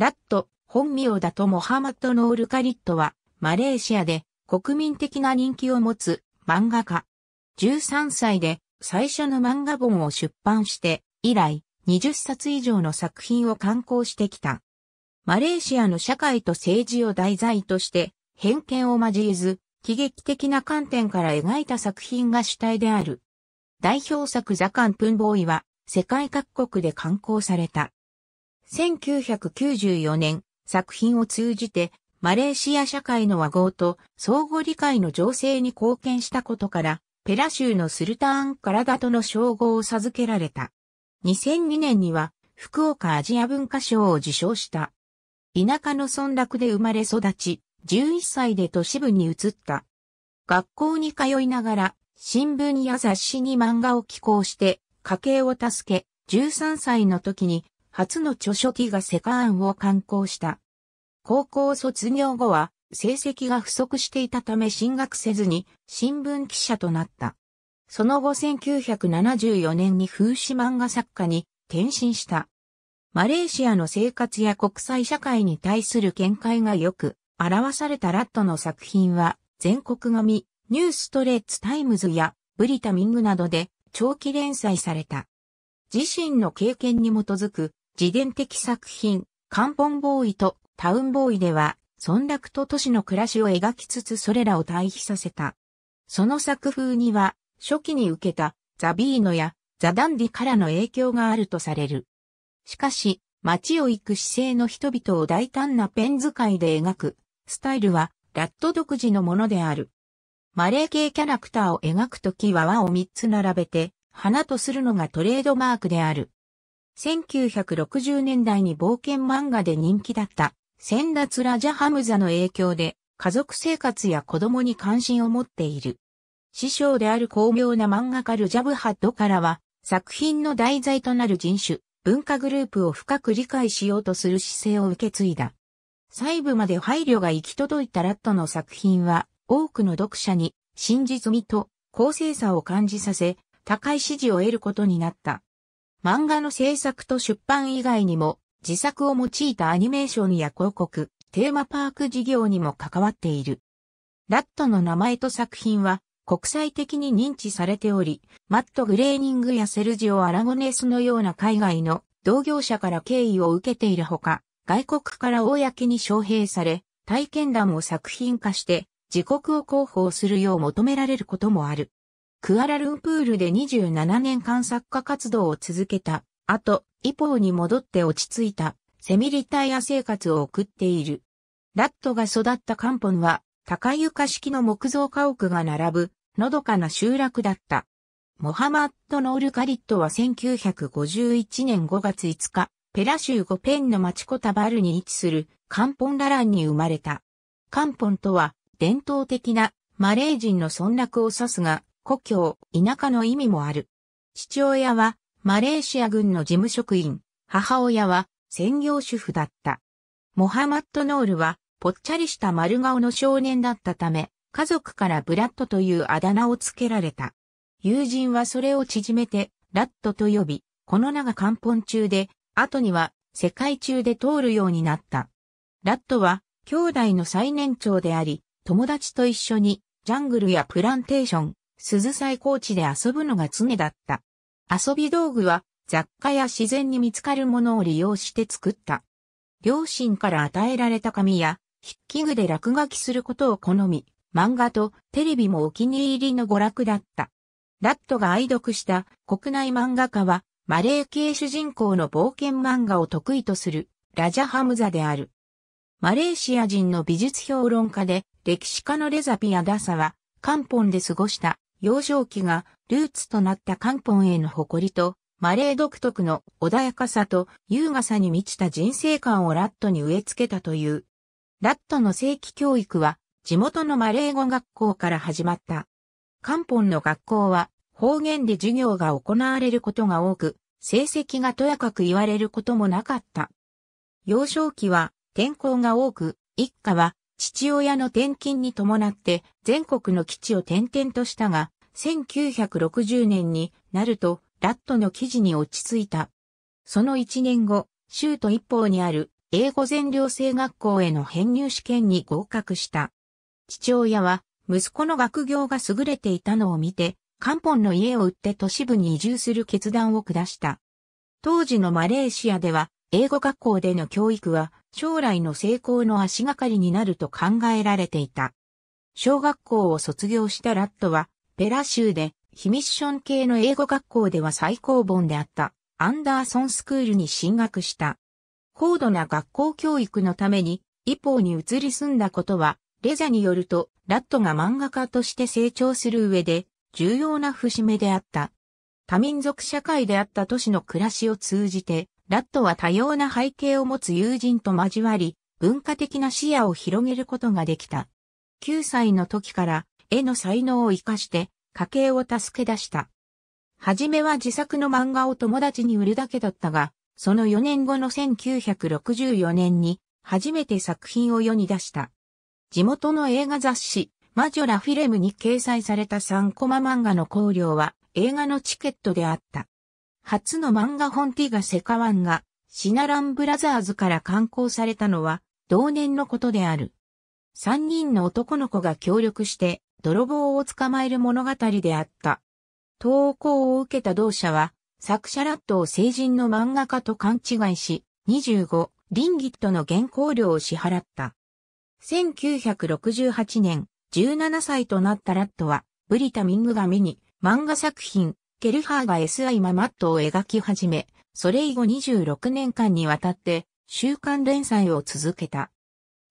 ラット、本名だとモハマッド・ノール・カリットは、マレーシアで国民的な人気を持つ漫画家。13歳で最初の漫画本を出版して、以来20冊以上の作品を刊行してきた。マレーシアの社会と政治を題材として、偏見を交えず、喜劇的な観点から描いた作品が主体である。代表作ザカンプンボーイは世界各国で刊行された。1994年、作品を通じて、マレーシア社会の和合と相互理解の情勢に貢献したことから、ペラ州のスルターン・カラダとの称号を授けられた。2002年には、福岡アジア文化賞を受賞した。田舎の村落で生まれ育ち、11歳で都市部に移った。学校に通いながら、新聞や雑誌に漫画を寄稿して、家計を助け、13歳の時に初の著書記がセカーンを刊行した。高校卒業後は、成績が不足していたため進学せずに新聞記者となった。その後1974年に風刺漫画作家に転身した。マレーシアの生活や国際社会に対する見解がよく表されたラットの作品は全国紙、ニューストレッツタイムズやブリタミングなどで長期連載された。自身の経験に基づく自伝的作品、カンポンボーイとタウンボーイでは、村落と都市の暮らしを描きつつそれらを対比させた。その作風には、初期に受けたザ・ビーノやザ・ダンディからの影響があるとされる。しかし、街を行く姿勢の人々を大胆なペン使いで描く、スタイルは、ラット独自のものである。マレー系キャラクターを描くときは輪を3つ並べて、花とするのがトレードマークである。1960年代に冒険漫画で人気だった、先達ラジャハムザの影響で、家族生活や子供に関心を持っている。師匠である巧妙な漫画家ルジャブハッドからは、作品の題材となる人種、文化グループを深く理解しようとする姿勢を受け継いだ。細部まで配慮が行き届いたラットの作品は、多くの読者に真実味と公正さを感じさせ、高い支持を得ることになった。漫画の制作と出版以外にも、自作を用いたアニメーションや広告、テーマパーク事業にも関わっている。ラットの名前と作品は、国際的に認知されており、マット・グレーニングやセルジオ・アラゴネスのような海外の同業者から敬意を受けているほか、外国から公に招聘され、体験談を作品化して、自国を広報するよう求められることもある。クアラルンプールで27年間作家活動を続けた後、イポーに戻って落ち着いたセミリタイア生活を送っている。ラットが育ったカンポンは高床式の木造家屋が並ぶのどかな集落だった。モハマッド・ノール・カリットは1951年5月5日、ペラ州ゴペンの町コタバルに位置するカンポン・ラランに生まれた。カンポンとは伝統的なマレー人の村落を指すが、故郷、田舎の意味もある。父親はマレーシア軍の事務職員、母親は専業主婦だった。モハマット・ノールはぽっちゃりした丸顔の少年だったため、家族からブラッドというあだ名をつけられた。友人はそれを縮めて、ラッドと呼び、この名が漢本中で、後には世界中で通るようになった。ラッドは兄弟の最年長であり、友達と一緒にジャングルやプランテーション、鈴最高地で遊ぶのが常だった。遊び道具は雑貨や自然に見つかるものを利用して作った。両親から与えられた紙や筆記具で落書きすることを好み、漫画とテレビもお気に入りの娯楽だった。ラットが愛読した国内漫画家はマレー系主人公の冒険漫画を得意とするラジャハムザである。マレーシア人の美術評論家で歴史家のレザピアダサはカンポンで過ごした幼少期がルーツとなった漢方への誇りと、マレー独特の穏やかさと優雅さに満ちた人生観をラットに植え付けたという。ラットの正規教育は地元のマレー語学校から始まった。漢方の学校は方言で授業が行われることが多く、成績がとやかく言われることもなかった。幼少期は天候が多く、一家は父親の転勤に伴って全国の基地を転々としたが、1960年になると、ラットの記事に落ち着いた。その1年後、州都一方にある英語全寮制学校への編入試験に合格した。父親は、息子の学業が優れていたのを見て、漢本の家を売って都市部に移住する決断を下した。当時のマレーシアでは、英語学校での教育は将来の成功の足がかりになると考えられていた。小学校を卒業したラットは、ペラ州でヒミッション系の英語学校では最高本であったアンダーソンスクールに進学した。高度な学校教育のために一方に移り住んだことは、レザによると、ラットが漫画家として成長する上で、重要な節目であった。多民族社会であった都市の暮らしを通じて、ラットは多様な背景を持つ友人と交わり、文化的な視野を広げることができた。9歳の時から絵の才能を活かして家計を助け出した。はじめは自作の漫画を友達に売るだけだったが、その4年後の1964年に初めて作品を世に出した。地元の映画雑誌、マジョラフィレムに掲載された3コマ漫画の考慮は映画のチケットであった。初の漫画本ティガセカワンがシナランブラザーズから刊行されたのは同年のことである。三人の男の子が協力して泥棒を捕まえる物語であった。投稿を受けた同社は作者ラットを成人の漫画家と勘違いし、25、リンギットの原稿料を支払った。1968年、17歳となったラットは、ブリタ・ミングがミに漫画作品、ケルハーが SI ママットを描き始め、それ以後26年間にわたって週刊連載を続けた。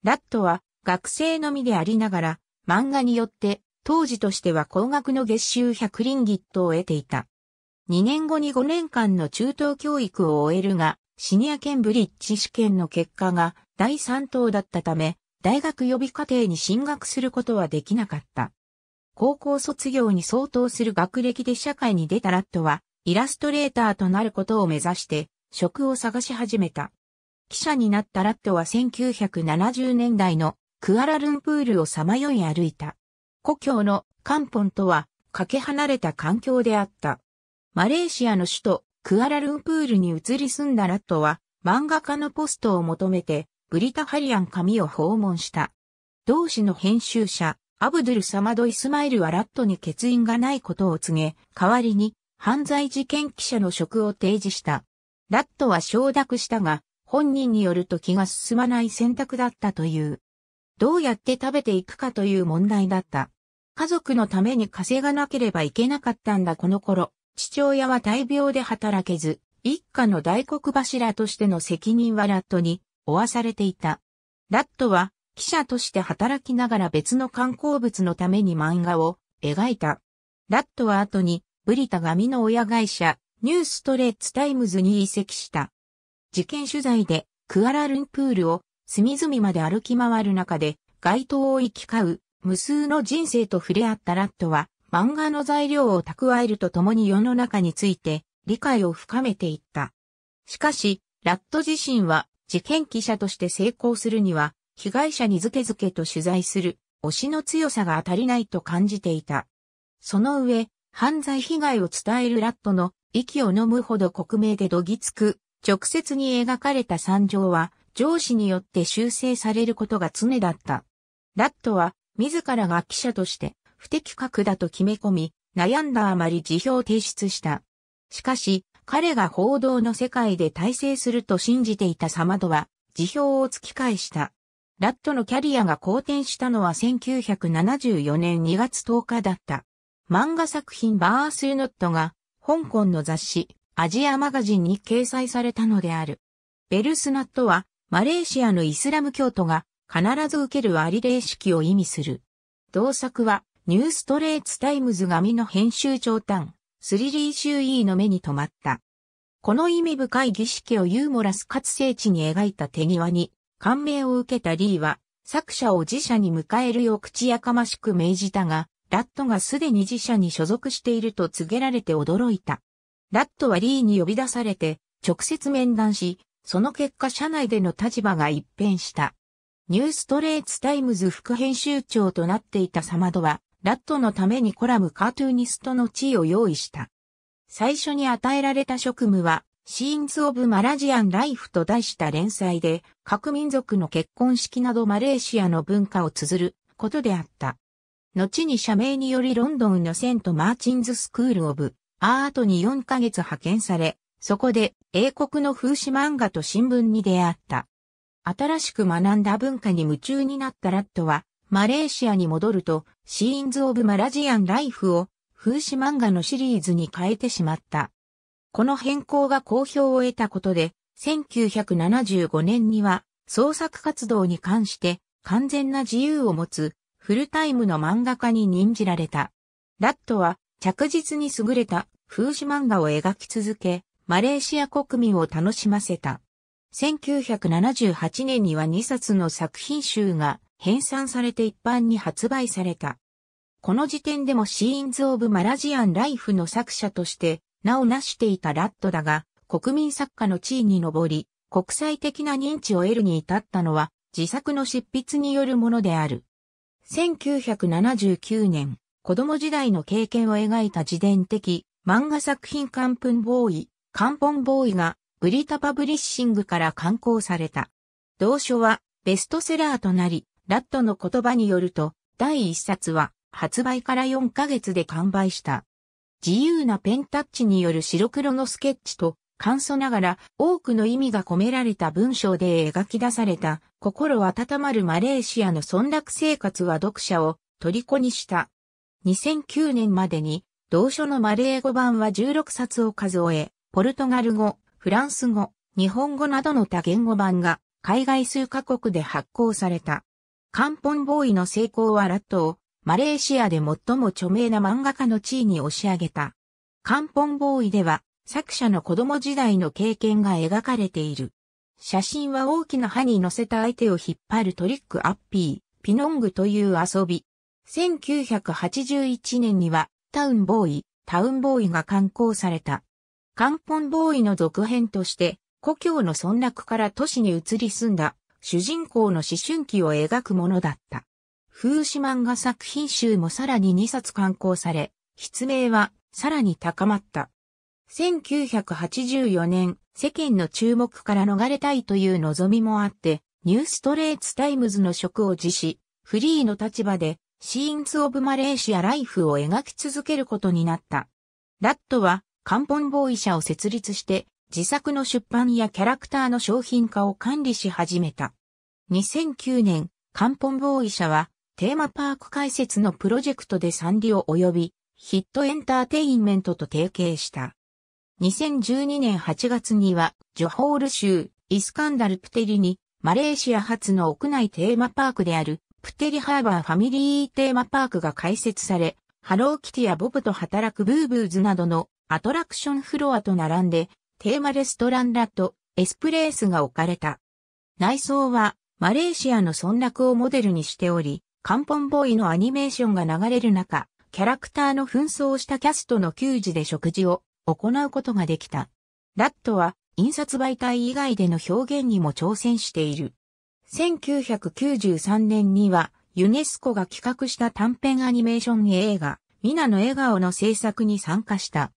ラットは学生のみでありながら漫画によって当時としては高額の月収100リンギットを得ていた。2年後に5年間の中等教育を終えるが、シニアケンブリッジ試験の結果が第3等だったため、大学予備課程に進学することはできなかった。高校卒業に相当する学歴で社会に出たラットは、イラストレーターとなることを目指して、職を探し始めた。記者になったラットは1970年代のクアラルンプールをさまよい歩いた。故郷のカンポンとはかけ離れた環境であった。マレーシアの首都クアラルンプールに移り住んだラットは漫画家のポストを求めてブリタハリアン紙を訪問した。同志の編集者アブドゥル・サマド・イスマイルはラットに欠員がないことを告げ、代わりに犯罪事件記者の職を提示した。ラットは承諾したが、本人によると気が進まない選択だったという。どうやって食べていくかという問題だった。家族のために稼がなければいけなかったんだこの頃、父親は大病で働けず、一家の大黒柱としての責任はラットに負わされていた。ラットは記者として働きながら別の観光物のために漫画を描いた。ラットは後に、ブリタ紙の親会社、ニューストレッツタイムズに移籍した。事件取材で、クアラルンプールを隅々まで歩き回る中で、街頭を行き交う、無数の人生と触れ合ったラットは、漫画の材料を蓄えるとともに世の中について、理解を深めていった。しかし、ラット自身は、事件記者として成功するには、被害者にずけずけと取材する、推しの強さが足りないと感じていた。その上、犯罪被害を伝えるラットの息を飲むほど克明でどぎつく、直接に描かれた惨状は、上司によって修正されることが常だった。ラットは、自らが記者として、不適格だと決め込み、悩んだあまり辞表を提出した。しかし、彼が報道の世界で大成すると信じていたサマドは、辞表を突き返した。ラットのキャリアが好転したのは1974年2月10日だった。漫画作品バースユノットが香港の雑誌アジアマガジンに掲載されたのである。ベルスナットはマレーシアのイスラム教徒が必ず受けるアリレー式を意味する。同作はニューストレーツタイムズ紙の編集長短、スリリーシュイーの目に留まった。この意味深い儀式をユーモラスかつ精に描いた手際に感銘を受けたリーは、作者を自社に迎えるよう口やかましく命じたが、ラットがすでに自社に所属していると告げられて驚いた。ラットはリーに呼び出されて、直接面談し、その結果社内での立場が一変した。ニューストレーツタイムズ副編集長となっていたサマドは、ラットのためにコラムカートゥーニストの地位を用意した。最初に与えられた職務は、シーンズ・オブ・マラジアン・ライフと題した連載で、各民族の結婚式などマレーシアの文化を綴ることであった。後に社名によりロンドンのセント・マーチンズ・スクール・オブ・アートに4ヶ月派遣され、そこで英国の風刺漫画と新聞に出会った。新しく学んだ文化に夢中になったラットは、マレーシアに戻ると、シーンズ・オブ・マラジアン・ライフを風刺漫画のシリーズに変えてしまった。この変更が好評を得たことで、1975年には創作活動に関して完全な自由を持つフルタイムの漫画家に任じられた。ラットは着実に優れた風刺漫画を描き続け、マレーシア国民を楽しませた。1978年には2冊の作品集が編纂されて一般に発売された。この時点でもシーンズ・オブ・マラジアン・ライフの作者として名を成していたラットだが、国民作家の地位に上り、国際的な認知を得るに至ったのは、自作の執筆によるものである。1979年、子供時代の経験を描いた自伝的漫画作品カンプンボーイ、カンポンボーイがブリタパブリッシングから刊行された。同書はベストセラーとなり、ラットの言葉によると、第1冊は発売から4ヶ月で完売した。自由なペンタッチによる白黒のスケッチと、簡素ながら多くの意味が込められた文章で描き出された心温まるマレーシアの村落生活は読者を虜にした。2009年までに同書のマレー語版は16冊を数え、ポルトガル語、フランス語、日本語などの多言語版が海外数カ国で発行された。カ本防ンの成功はラットをマレーシアで最も著名な漫画家の地位に押し上げた。カンポンボーイでは作者の子供時代の経験が描かれている。写真は大きな歯に乗せた相手を引っ張るトリックアッピー、ピノングという遊び。1981年にはタウンボーイ、タウンボーイが刊行された。カンポンボーイの続編として、故郷の村落から都市に移り住んだ主人公の思春期を描くものだった。風刺漫画作品集もさらに2冊刊行され、筆名はさらに高まった。1984年、世間の注目から逃れたいという望みもあって、ニューストレーツタイムズの職を辞し、フリーの立場で、シーンズ・オブ・マレーシア・ライフを描き続けることになった。ラットは、カンポンボーイ社を設立して、自作の出版やキャラクターの商品化を管理し始めた。2009年、カンポンボーイ社は、テーマパーク開設のプロジェクトでサンリオ及びヒットエンターテインメントと提携した。2012年8月には、ジョホール州イスカンダルプテリに、マレーシア初の屋内テーマパークである、プテリハーバーファミリーテーマパークが開設され、ハローキティやボブと働くブーブーズなどのアトラクションフロアと並んで、テーマレストランラとエスプレースが置かれた。内装は、マレーシアの村落をモデルにしており、カンポンボーイのアニメーションが流れる中、キャラクターの紛争したキャストの給仕で食事を行うことができた。ラットは印刷媒体以外での表現にも挑戦している。1993年にはユネスコが企画した短編アニメーション映画、ミナの笑顔の制作に参加した。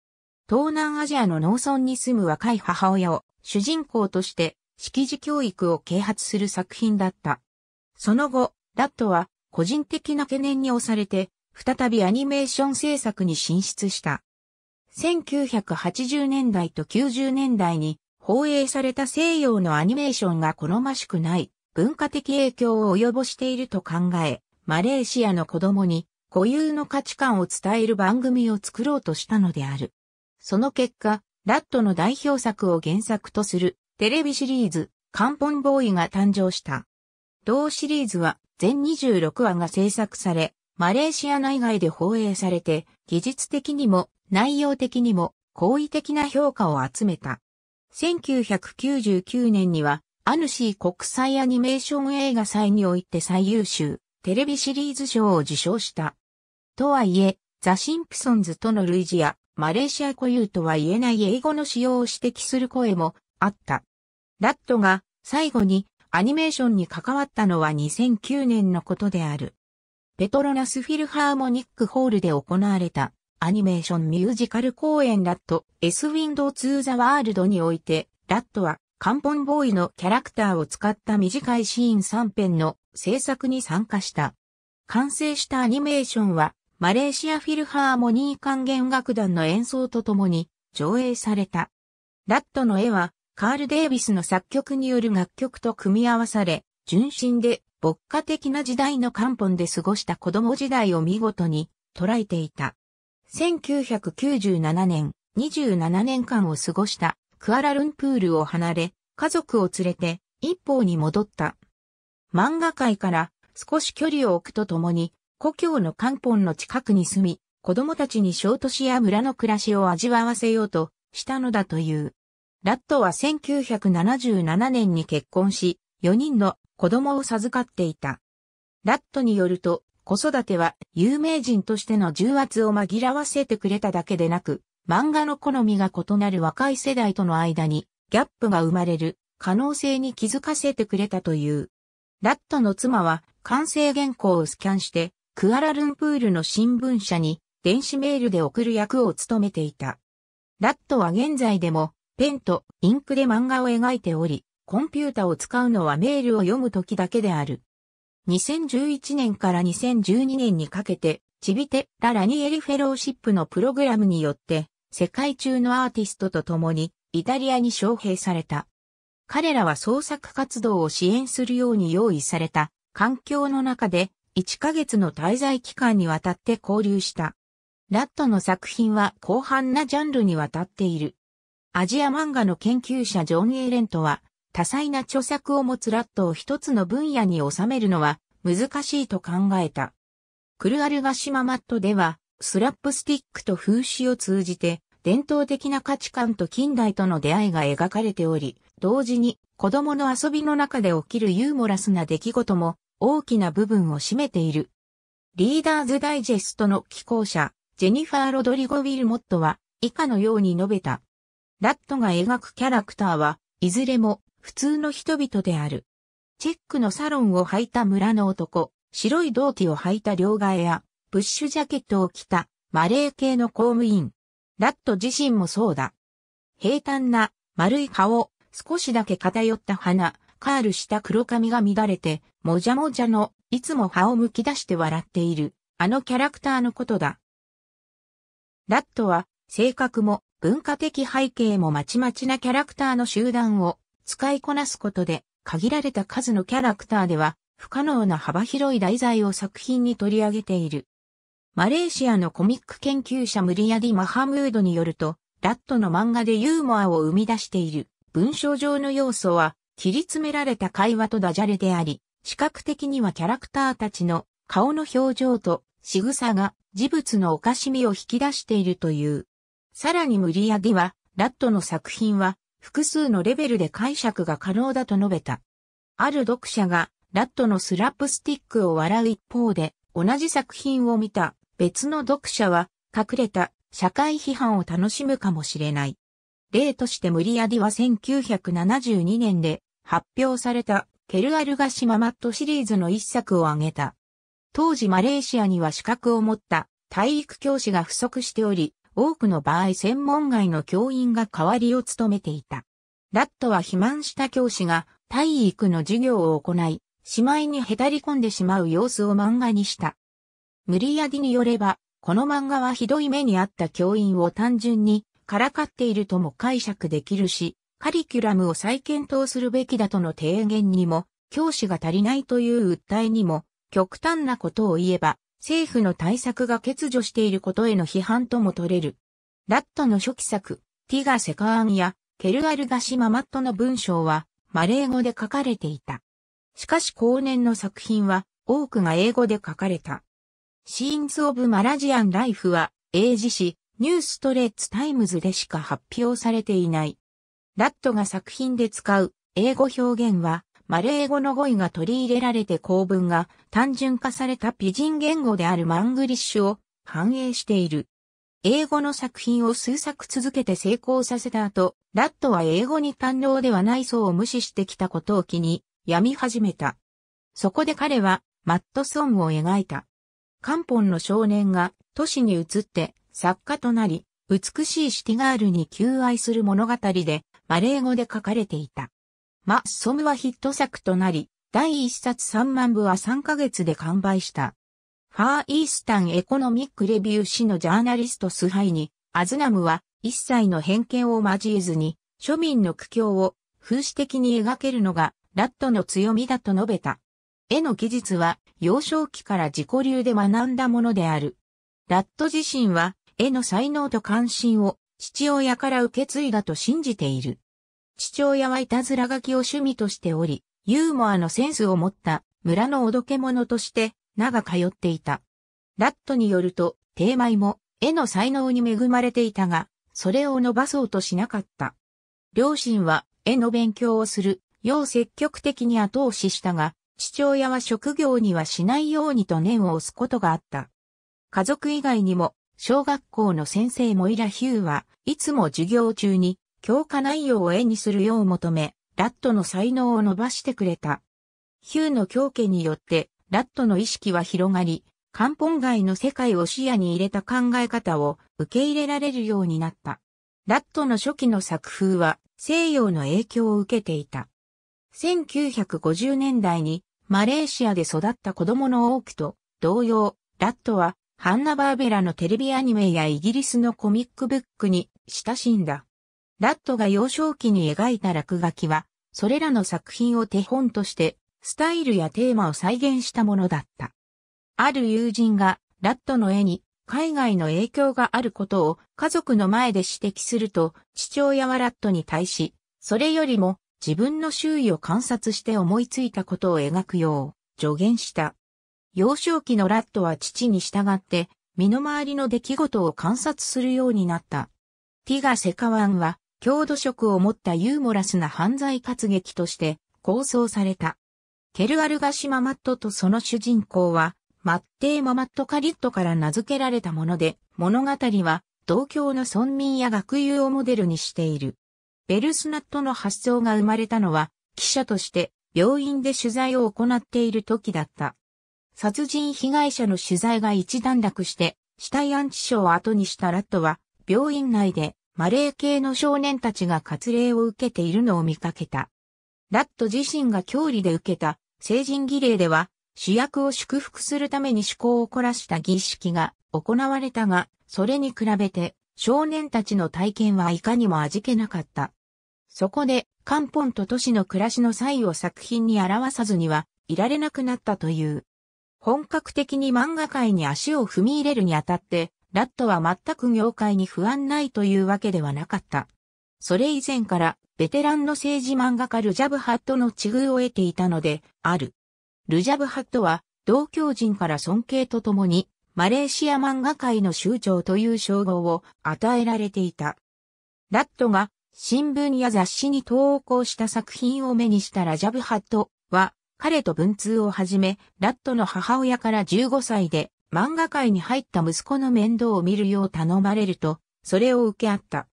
東南アジアの農村に住む若い母親を主人公として識字教育を啓発する作品だった。その後、ラットは個人的な懸念に押されて、再びアニメーション制作に進出した。1980年代と90年代に放映された西洋のアニメーションが好ましくない文化的影響を及ぼしていると考え、マレーシアの子供に固有の価値観を伝える番組を作ろうとしたのである。その結果、ラットの代表作を原作とするテレビシリーズ、カンポンボーイが誕生した。同シリーズは全26話が制作され、マレーシア内外で放映されて、技術的にも内容的にも好意的な評価を集めた。1999年には、アヌシー国際アニメーション映画祭において最優秀、テレビシリーズ賞を受賞した。とはいえ、ザ・シンプソンズとの類似や、マレーシア固有とは言えない英語の使用を指摘する声もあった。ラットが最後にアニメーションに関わったのは2009年のことである。ペトロナスフィルハーモニックホールで行われたアニメーションミュージカル公演ラット S ウィンドウ to the World において、ラットはカンポンボーイのキャラクターを使った短いシーン3編の制作に参加した。完成したアニメーションはマレーシアフィルハーモニー管弦楽団の演奏とともに上映された。ラットの絵はカール・デービスの作曲による楽曲と組み合わされ、純真で、牧歌的な時代の漢本で過ごした子供時代を見事に捉えていた。1997年、27年間を過ごしたクアラルンプールを離れ、家族を連れて一方に戻った。漫画界から少し距離を置くとともに、故郷の漢本の近くに住み、子供たちに小都市や村の暮らしを味わわせようとしたのだという。ラットは1977年に結婚し、4人の子供を授かっていた。ラットによると、子育ては有名人としての重圧を紛らわせてくれただけでなく、漫画の好みが異なる若い世代との間にギャップが生まれる可能性に気づかせてくれたという。ラットの妻は完成原稿をスキャンして、クアラルンプールの新聞社に電子メールで送る役を務めていた。ラットは現在でもペンとインクで漫画を描いており、コンピュータを使うのはメールを読む時だけである。2011年から2012年にかけて、チビテ・ラ・ラニエリフェローシップのプログラムによって、世界中のアーティストと共に、イタリアに招聘された。彼らは創作活動を支援するように用意された、環境の中で、1ヶ月の滞在期間にわたって交流した。ラットの作品は広範なジャンルにわたっている。アジア漫画の研究者ジョン・エーレントは、多彩な著作を持つラットを一つの分野に収めるのは難しいと考えた。クルアルガシママットでは、スラップスティックと風刺を通じて、伝統的な価値観と近代との出会いが描かれており、同時に子供の遊びの中で起きるユーモラスな出来事も大きな部分を占めている。リーダーズダイジェストの寄稿者、ジェニファー・ロドリゴ・ウィルモットは以下のように述べた。ラットが描くキャラクターは、いずれも普通の人々である。チェックのサロンを履いた村の男、白い胴体を履いた両替や、ブッシュジャケットを着たマレー系の公務員。ラット自身もそうだ。平坦な丸い顔、少しだけ偏った鼻、カールした黒髪が乱れて、もじゃもじゃの、いつも歯をむき出して笑っている、あのキャラクターのことだ。ラットは、性格も、文化的背景もまちまちなキャラクターの集団を使いこなすことで、限られた数のキャラクターでは、不可能な幅広い題材を作品に取り上げている。マレーシアのコミック研究者ムリヤディ・マハムードによると、ラットの漫画でユーモアを生み出している文章上の要素は、切り詰められた会話とダジャレであり、視覚的にはキャラクターたちの顔の表情と仕草が事物のおかしみを引き出しているという。さらに無理やりは、ラットの作品は複数のレベルで解釈が可能だと述べた。ある読者が、ラットのスラップスティックを笑う一方で、同じ作品を見た別の読者は、隠れた社会批判を楽しむかもしれない。例として無理やりは1972年で発表されたケルアルガシママットシリーズの一作を挙げた。当時マレーシアには資格を持った体育教師が不足しており、多くの場合専門外の教員が代わりを務めていた。ラットは肥満した教師が体育の授業を行い、しまいにへたり込んでしまう様子を漫画にした。無理やりによれば、この漫画はひどい目にあった教員を単純にからかっているとも解釈できるし、カリキュラムを再検討するべきだとの提言にも、教師が足りないという訴えにも、極端なことを言えば、政府の対策が欠如していることへの批判とも取れる。ラットの初期作、ティガ・セカーンや、ケルアルガシ・ママットの文章は、マレー語で書かれていた。しかし後年の作品は、多くが英語で書かれた。シーンズ・オブ・マラジアン・ライフは、英字誌、ニューストレッツ・タイムズでしか発表されていない。ラットが作品で使う英語表現は、マレー語の語彙が取り入れられて構文が単純化されたピジン言語であるマングリッシュを反映している。英語の作品を数作続けて成功させた後、ラットは英語に堪能ではない層を無視してきたことを機に、病み始めた。そこで彼は、マットソンを描いた。漢本の少年が都市に移って作家となり、美しいシティガールに求愛する物語で、マレー語で書かれていた。マッソムはヒット作となり、第一冊3万部は3ヶ月で完売した。ファーイースタンエコノミックレビュー誌のジャーナリストスハイに、アズナムは一切の偏見を交えずに、庶民の苦境を風刺的に描けるのが、ラットの強みだと述べた。絵の技術は幼少期から自己流で学んだものである。ラット自身は絵の才能と関心を父親から受け継いだと信じている。父親はいたずら書きを趣味としており、ユーモアのセンスを持った村のおどけ者として長通っていた。ラットによると、マイも絵の才能に恵まれていたが、それを伸ばそうとしなかった。両親は絵の勉強をするよう積極的に後押ししたが、父親は職業にはしないようにと念を押すことがあった。家族以外にも、小学校の先生モイラ・ヒューはいつも授業中に強化内容を絵にするよう求め、ラットの才能を伸ばしてくれた。ヒューの強化によって、ラットの意識は広がり、漢本外の世界を視野に入れた考え方を受け入れられるようになった。ラットの初期の作風は西洋の影響を受けていた。1950年代にマレーシアで育った子供の多くと同様、ラットはハンナ・バーベラのテレビアニメやイギリスのコミックブックに親しんだ。ラットが幼少期に描いた落書きは、それらの作品を手本として、スタイルやテーマを再現したものだった。ある友人が、ラットの絵に海外の影響があることを家族の前で指摘すると、父親はラットに対し、それよりも自分の周囲を観察して思いついたことを描くよう助言した。幼少期のラットは父に従って身の回りの出来事を観察するようになった。ティガ・セカワンは郷土色を持ったユーモラスな犯罪活劇として構想された。ケルアルガシ・ママットとその主人公は、マッテー・ママット・カリットから名付けられたもので、物語は、同郷の村民や学友をモデルにしている。ベルスナットの発想が生まれたのは、記者として病院で取材を行っている時だった。殺人被害者の取材が一段落して、死体安置所を後にしたラットは、病院内でマレー系の少年たちが割礼を受けているのを見かけた。ラット自身が郷里で受けた成人儀礼では、主役を祝福するために趣向を凝らした儀式が行われたが、それに比べて少年たちの体験はいかにも味気なかった。そこで、漢本と都市の暮らしの際を作品に表さずにはいられなくなったという。本格的に漫画界に足を踏み入れるにあたって、ラットは全く業界に不安ないというわけではなかった。それ以前からベテランの政治漫画家ルジャブハットの地遇を得ていたのである。ルジャブハットは同教人から尊敬とともにマレーシア漫画界の首長という称号を与えられていた。ラットが新聞や雑誌に投稿した作品を目にしたラジャブハットは彼と文通をはじめ、ラットの母親から15歳で漫画界に入った息子の面倒を見るよう頼まれると、それを受け合った。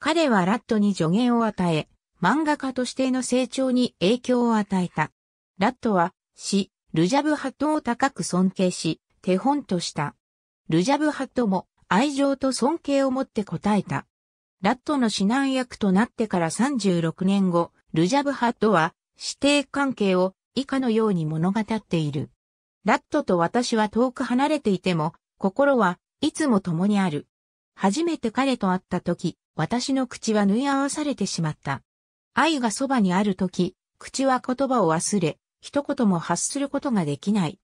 彼はラットに助言を与え、漫画家としての成長に影響を与えた。ラットは、死、ルジャブハトを高く尊敬し、手本とした。ルジャブハトも愛情と尊敬を持って応えた。ラットの指南役となってから36年後、ルジャブハトは指定関係を以下のように物語っている。ラットと私は遠く離れていても、心はいつも共にある。初めて彼と会った時、私の口は縫い合わされてしまった。愛がそばにある時、口は言葉を忘れ、一言も発することができない。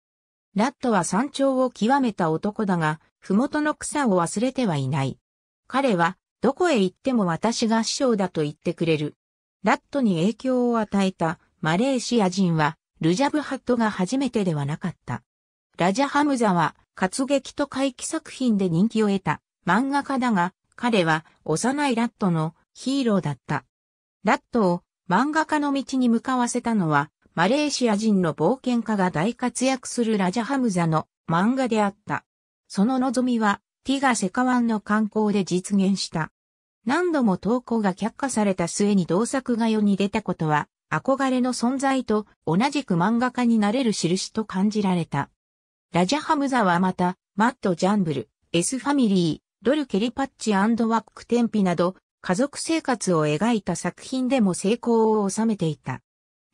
ラットは山頂を極めた男だが、麓の草を忘れてはいない。彼は、どこへ行っても私が師匠だと言ってくれる。ラットに影響を与えたマレーシア人は、ルジャブハットが初めてではなかった。ラジャハムザは活劇と回帰作品で人気を得た漫画家だが、彼は幼いラットのヒーローだった。ラットを漫画家の道に向かわせたのは、マレーシア人の冒険家が大活躍するラジャハムザの漫画であった。その望みは、ティガセカワンの観光で実現した。何度も投稿が却下された末に同作が世に出たことは、憧れの存在と同じく漫画家になれる印と感じられた。ラジャハムザはまた、マット・ジャンブル、S ファミリー、ドル・ケリパッチワック・テンピなど、家族生活を描いた作品でも成功を収めていた。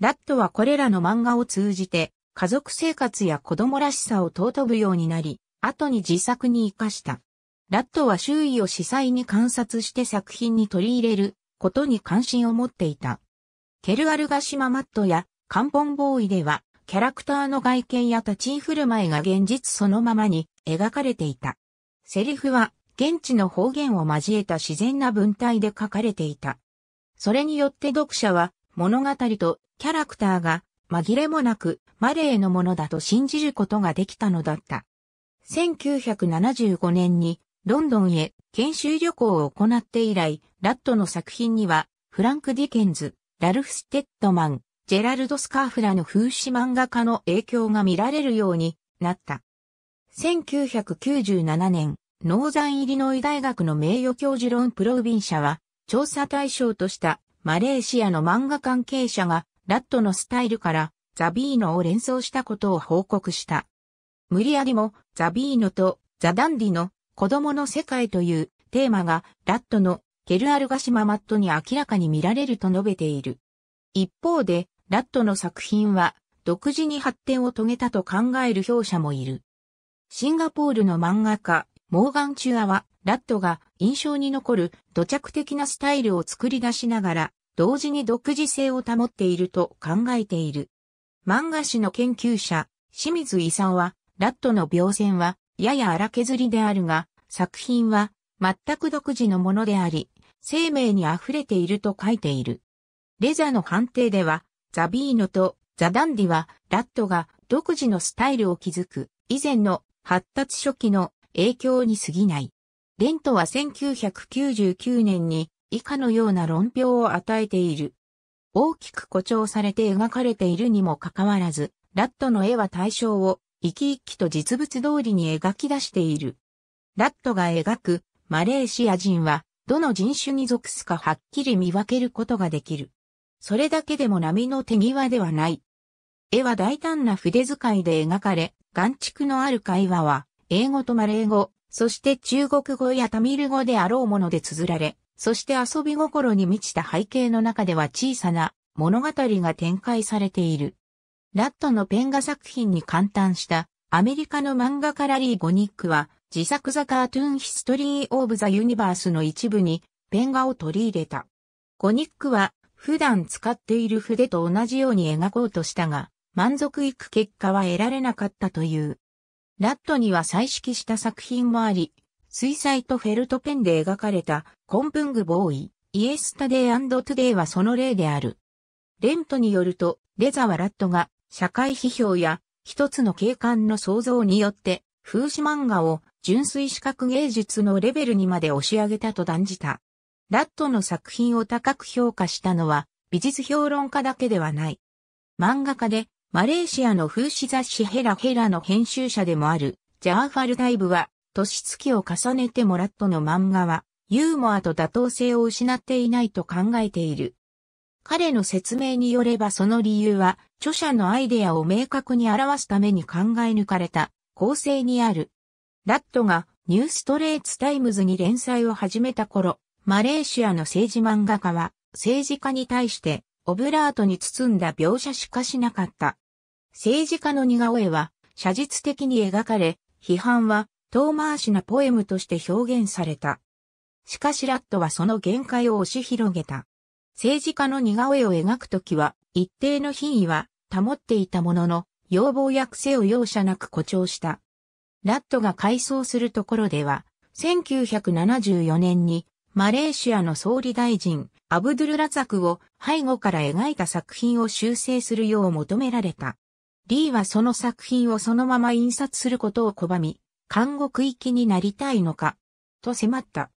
ラットはこれらの漫画を通じて、家族生活や子供らしさを尊ぶようになり、後に自作に活かした。ラットは周囲を司祭に観察して作品に取り入れることに関心を持っていた。ケルアルガシマットやカンポンボーイでは、キャラクターの外見や立ち居振る舞いが現実そのままに描かれていた。セリフは現地の方言を交えた自然な文体で書かれていた。それによって読者は物語とキャラクターが紛れもなくマレーのものだと信じることができたのだった。1975年にロンドンへ研修旅行を行って以来、ラットの作品にはフランク・ディケンズ、ラルフ・ステッドマン、ジェラルド・スカーフらの風刺漫画家の影響が見られるようになった。1997年、ノーザンイリノイ大学の名誉教授ロン・プロービン社は、調査対象としたマレーシアの漫画関係者が、ラットのスタイルからザビーノを連想したことを報告した。無理やりもザビーノとザダンディの子供の世界というテーマがラットのケルアルガシママットに明らかに見られると述べている。一方で、ラットの作品は独自に発展を遂げたと考える評者もいる。シンガポールの漫画家、モーガン・チュアは、ラットが印象に残る土着的なスタイルを作り出しながら、同時に独自性を保っていると考えている。漫画史の研究者、清水勲は、ラットの描線は、やや荒削りであるが、作品は、全く独自のものであり、生命に溢れていると書いている。レザの判定では、ザビーノとザダンディは、ラットが独自のスタイルを築く、以前の発達初期の影響に過ぎない。レントは1999年に以下のような論評を与えている。大きく誇張されて描かれているにもかかわらず、ラットの絵は対象を生き生きと実物通りに描き出している。ラットが描くマレーシア人はどの人種に属すかはっきり見分けることができる。それだけでも波の手際ではない。絵は大胆な筆遣いで描かれ、眼畜のある会話は、英語とマレー語、そして中国語やタミル語であろうもので綴られ、そして遊び心に満ちた背景の中では小さな物語が展開されている。ラットのペン画作品に簡単したアメリカの漫画家ラリー・ゴニックは自作ザカートゥーンヒストリーオブザユニバースの一部にペン画を取り入れた。コニックは普段使っている筆と同じように描こうとしたが、満足いく結果は得られなかったという。ラットには彩色した作品もあり、水彩とフェルトペンで描かれたコンプングボーイ、イエスタデイトゥデイはその例である。レントによると、レザはラットが社会批評や一つの景観の創造によって風刺漫画を純粋視覚芸術のレベルにまで押し上げたと断じた。ラットの作品を高く評価したのは、美術評論家だけではない。漫画家で、マレーシアの風刺雑誌ヘラヘラの編集者でもある、ジャーファルタイブは、年月を重ねてもラットの漫画は、ユーモアと妥当性を失っていないと考えている。彼の説明によればその理由は、著者のアイデアを明確に表すために考え抜かれた構成にある。ラットがニューストレーツタイムズに連載を始めた頃、マレーシアの政治漫画家は政治家に対してオブラートに包んだ描写しかしなかった。政治家の似顔絵は写実的に描かれ、批判は遠回しなポエムとして表現された。しかしラットはその限界を押し広げた。政治家の似顔絵を描くときは、一定の品位は保っていたものの、要望や癖を容赦なく誇張した。ラットが改装するところでは、1974年にマレーシアの総理大臣アブドゥルラザクを背後から描いた作品を修正するよう求められた。リーはその作品をそのまま印刷することを拒み、監獄行きになりたいのか、と迫った。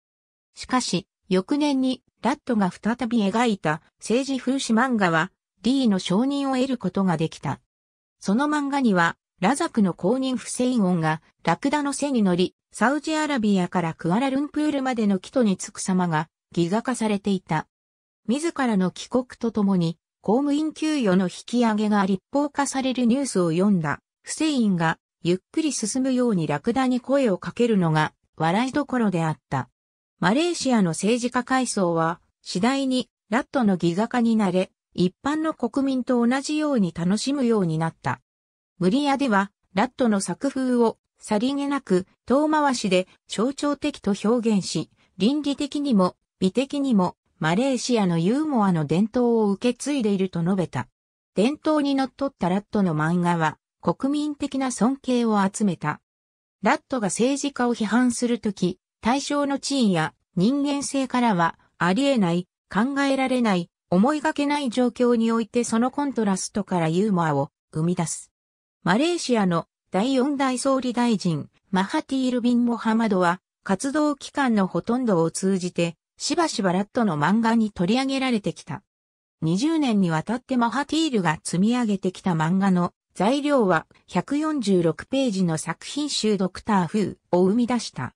しかし、翌年にラットが再び描いた政治風刺漫画は、リーの承認を得ることができた。その漫画には、ラザクの公認フセイン音がラクダの背に乗り、サウジアラビアからクアラルンプールまでの帰途に着く様がギガ化されていた。自らの帰国とともに、公務員給与の引き上げが立法化されるニュースを読んだ、フセインがゆっくり進むようにラクダに声をかけるのが笑いどころであった。マレーシアの政治家階層は次第にラットのギガ化になれ、一般の国民と同じように楽しむようになった。無理屋では、ラットの作風をさりげなく遠回しで象徴的と表現し、倫理的にも美的にもマレーシアのユーモアの伝統を受け継いでいると述べた。伝統にのっとったラットの漫画は国民的な尊敬を集めた。ラットが政治家を批判するとき、対象の地位や人間性からはありえない、考えられない、思いがけない状況においてそのコントラストからユーモアを生み出す。マレーシアの第四代総理大臣、マハティール・ビン・モハマドは、活動期間のほとんどを通じて、しばしばラットの漫画に取り上げられてきた。20年にわたってマハティールが積み上げてきた漫画の材料は146ページの作品集ドクター・フーを生み出した。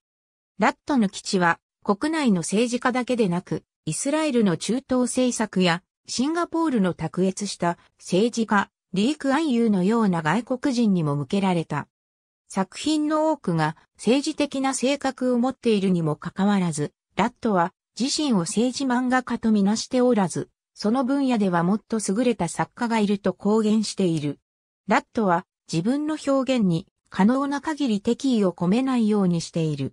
ラットの基地は国内の政治家だけでなく、イスラエルの中東政策やシンガポールの卓越した政治家、リーク・アンユーのような外国人にも向けられた。作品の多くが政治的な性格を持っているにもかかわらず、ラットは自身を政治漫画家とみなしておらず、その分野ではもっと優れた作家がいると公言している。ラットは自分の表現に可能な限り敵意を込めないようにしている。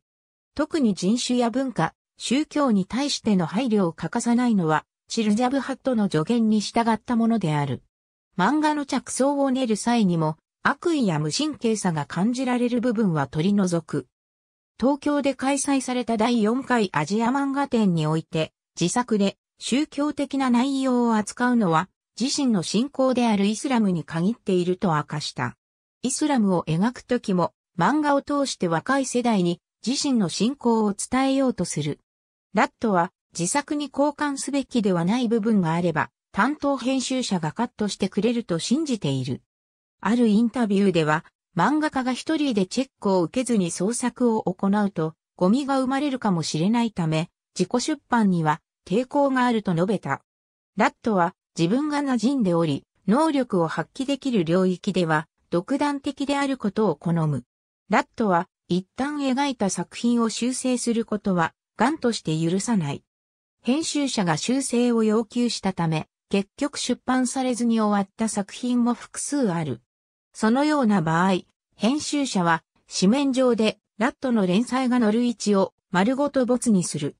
特に人種や文化、宗教に対しての配慮を欠かさないのは、チルジャブハットの助言に従ったものである。漫画の着想を練る際にも、悪意や無神経さが感じられる部分は取り除く。東京で開催された第4回アジア漫画展において、自作で宗教的な内容を扱うのは、自身の信仰であるイスラムに限っていると明かした。イスラムを描くときも、漫画を通して若い世代に自身の信仰を伝えようとする。ラットは自作に交換すべきではない部分があれば、担当編集者がカットしてくれると信じている。あるインタビューでは、漫画家が一人でチェックを受けずに創作を行うと、ゴミが生まれるかもしれないため、自己出版には抵抗があると述べた。ラットは自分が馴染んでおり、能力を発揮できる領域では、独断的であることを好む。ラットは、一旦描いた作品を修正することは、癌として許さない。編集者が修正を要求したため、結局出版されずに終わった作品も複数ある。そのような場合、編集者は紙面上でラットの連載が載る位置を丸ごと没にする。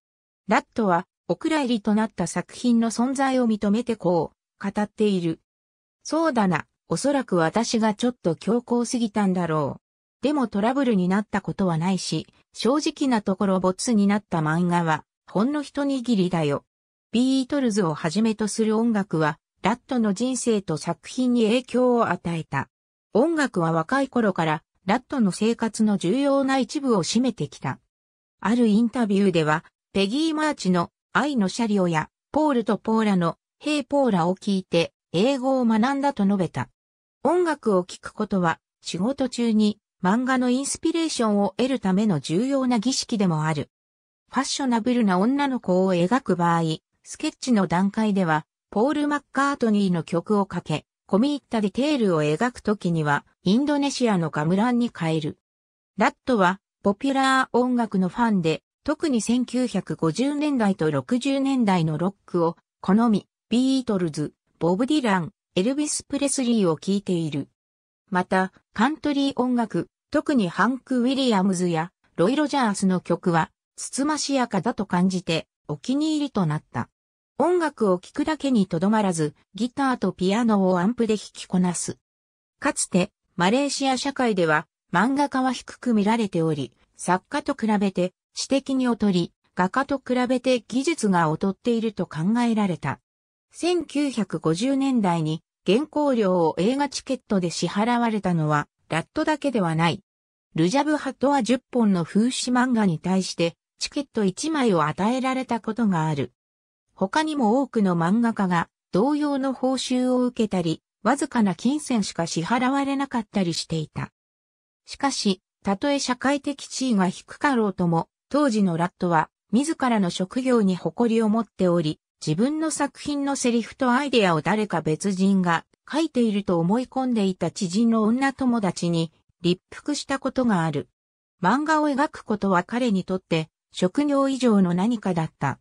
ラットはお蔵入りとなった作品の存在を認めてこう語っている。そうだな、おそらく私がちょっと強硬すぎたんだろう。でもトラブルになったことはないし、正直なところボツになった漫画は、ほんの一握りだよ。ビートルズをはじめとする音楽は、ラットの人生と作品に影響を与えた。音楽は若い頃からラットの生活の重要な一部を占めてきた。あるインタビューでは、ペギー・マーチの愛のシャリオや、ポールとポーラのヘイ・ポーラを聞いて、英語を学んだと述べた。音楽を聴くことは、仕事中に漫画のインスピレーションを得るための重要な儀式でもある。ファッショナブルな女の子を描く場合、スケッチの段階では、ポール・マッカートニーの曲をかけ、込み入ったディテールを描くときには、インドネシアのガムランに変える。ラットは、ポピュラー音楽のファンで、特に1950年代と60年代のロックを好み、ビートルズ、ボブ・ディラン、エルビス・プレスリーを聴いている。また、カントリー音楽、特にハンク・ウィリアムズやロイ・ロジャースの曲は、つつましやかだと感じて、お気に入りとなった。音楽を聴くだけにとどまらず、ギターとピアノをアンプで弾きこなす。かつて、マレーシア社会では、漫画家は低く見られており、作家と比べて、知的に劣り、画家と比べて技術が劣っていると考えられた。1950年代に、原稿料を映画チケットで支払われたのは、ラットだけではない。ルジャブハトは10本の風刺漫画に対して、チケット1枚を与えられたことがある。他にも多くの漫画家が同様の報酬を受けたり、わずかな金銭しか支払われなかったりしていた。しかし、たとえ社会的地位が低かろうとも、当時のラットは自らの職業に誇りを持っており、自分の作品のセリフとアイデアを誰か別人が書いていると思い込んでいた知人の女友達に立腹したことがある。漫画を描くことは彼にとって職業以上の何かだった。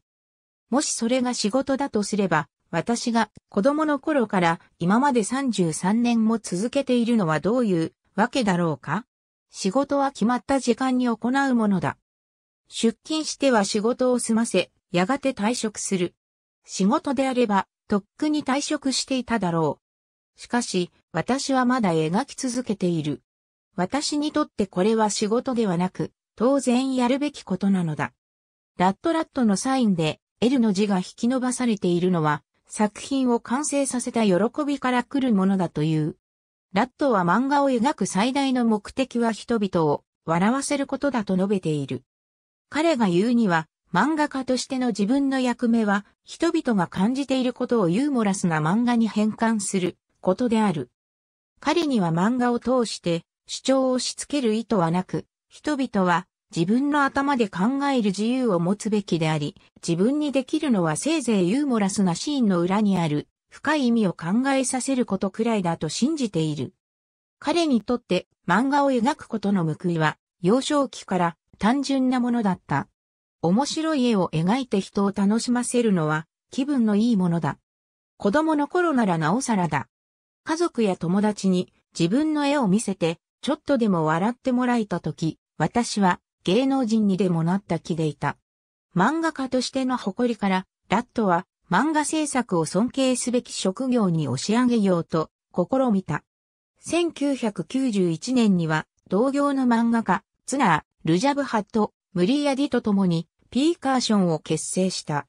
もしそれが仕事だとすれば、私が子供の頃から今まで33年も続けているのはどういうわけだろうか仕事は決まった時間に行うものだ。出勤しては仕事を済ませ、やがて退職する。仕事であれば、とっくに退職していただろう。しかし、私はまだ描き続けている。私にとってこれは仕事ではなく、当然やるべきことなのだ。ラットラットのサインで L の字が引き伸ばされているのは、作品を完成させた喜びから来るものだという。ラットは漫画を描く最大の目的は人々を笑わせることだと述べている。彼が言うには、漫画家としての自分の役目は、人々が感じていることをユーモラスな漫画に変換することである。彼には漫画を通して主張を押し付ける意図はなく、人々は自分の頭で考える自由を持つべきであり、自分にできるのはせいぜいユーモラスなシーンの裏にある深い意味を考えさせることくらいだと信じている。彼にとって漫画を描くことの報いは幼少期から単純なものだった。面白い絵を描いて人を楽しませるのは気分のいいものだ。子供の頃ならなおさらだ。家族や友達に自分の絵を見せてちょっとでも笑ってもらえた時、私は芸能人にでもなった気でいた。漫画家としての誇りから、ラットは漫画制作を尊敬すべき職業に押し上げようと試みた。1991年には同業の漫画家、ツナー、ルジャブハット、ムリヤディと共にピーカーションを結成した。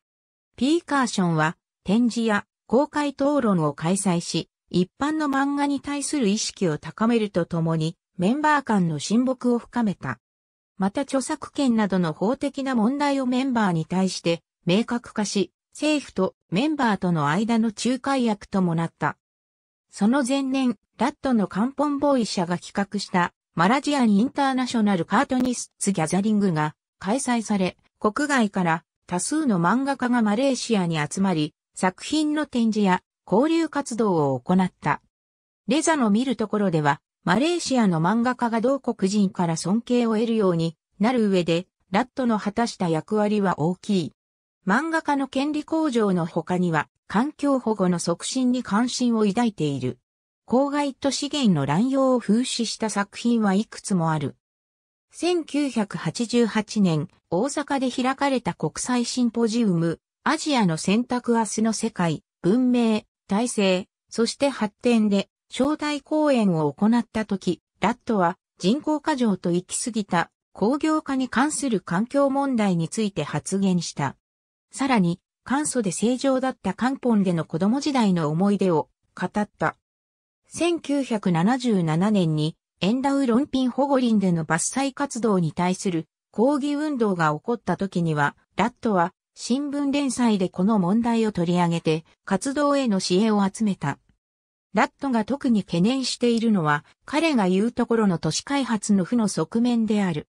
ピーカーションは展示や公開討論を開催し、一般の漫画に対する意識を高めるとともにメンバー間の親睦を深めた。また著作権などの法的な問題をメンバーに対して明確化し、政府とメンバーとの間の仲介役ともなった。その前年、ラットのカンポンボーイ社が企画したマラジアンインターナショナルカートニスツギャザリングが開催され、国外から多数の漫画家がマレーシアに集まり、作品の展示や交流活動を行った。レザの見るところでは、マレーシアの漫画家が同国人から尊敬を得るようになる上で、ラットの果たした役割は大きい。漫画家の権利向上の他には、環境保護の促進に関心を抱いている。公害と資源の乱用を風刺した作品はいくつもある。1988年、大阪で開かれた国際シンポジウム、アジアの選択明日の世界、文明、体制、そして発展で招待講演を行った時、ラットは人口過剰と行き過ぎた工業化に関する環境問題について発言した。さらに、簡素で正常だったカ本での子供時代の思い出を語った。1977年にエンダウ・ロンピン保護林での伐採活動に対する抗議運動が起こった時には、ラットは新聞連載でこの問題を取り上げて活動への支援を集めた。ラットが特に懸念しているのは、彼が言うところの都市開発の負の側面である。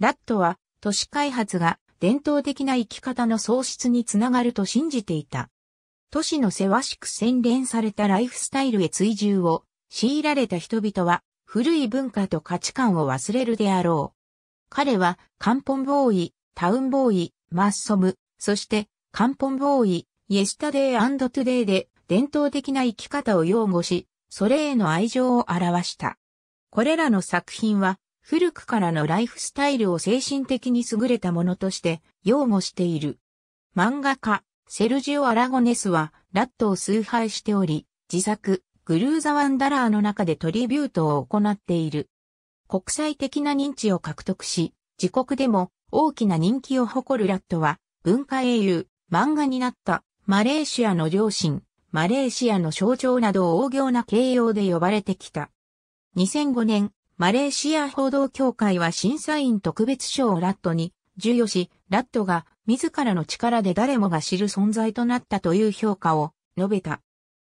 ラットは、都市開発が伝統的な生き方の喪失につながると信じていた。都市のせわしく洗練されたライフスタイルへ追従を強いられた人々は古い文化と価値観を忘れるであろう。彼はカンポンボーイ、タウンボーイ、マッソム、そしてカンポンボーイ、イエスタデイトゥデイで伝統的な生き方を擁護し、それへの愛情を表した。これらの作品は、古くからのライフスタイルを精神的に優れたものとして擁護している。漫画家、セルジオ・アラゴネスは、ラットを崇拝しており、自作、グルーザ・ワンダラーの中でトリビュートを行っている。国際的な認知を獲得し、自国でも大きな人気を誇るラットは、文化英雄、漫画になった、マレーシアの両親、マレーシアの象徴など大行な形容で呼ばれてきた。2005年、マレーシア報道協会は審査員特別賞をラットに授与し、ラットが自らの力で誰もが知る存在となったという評価を述べた。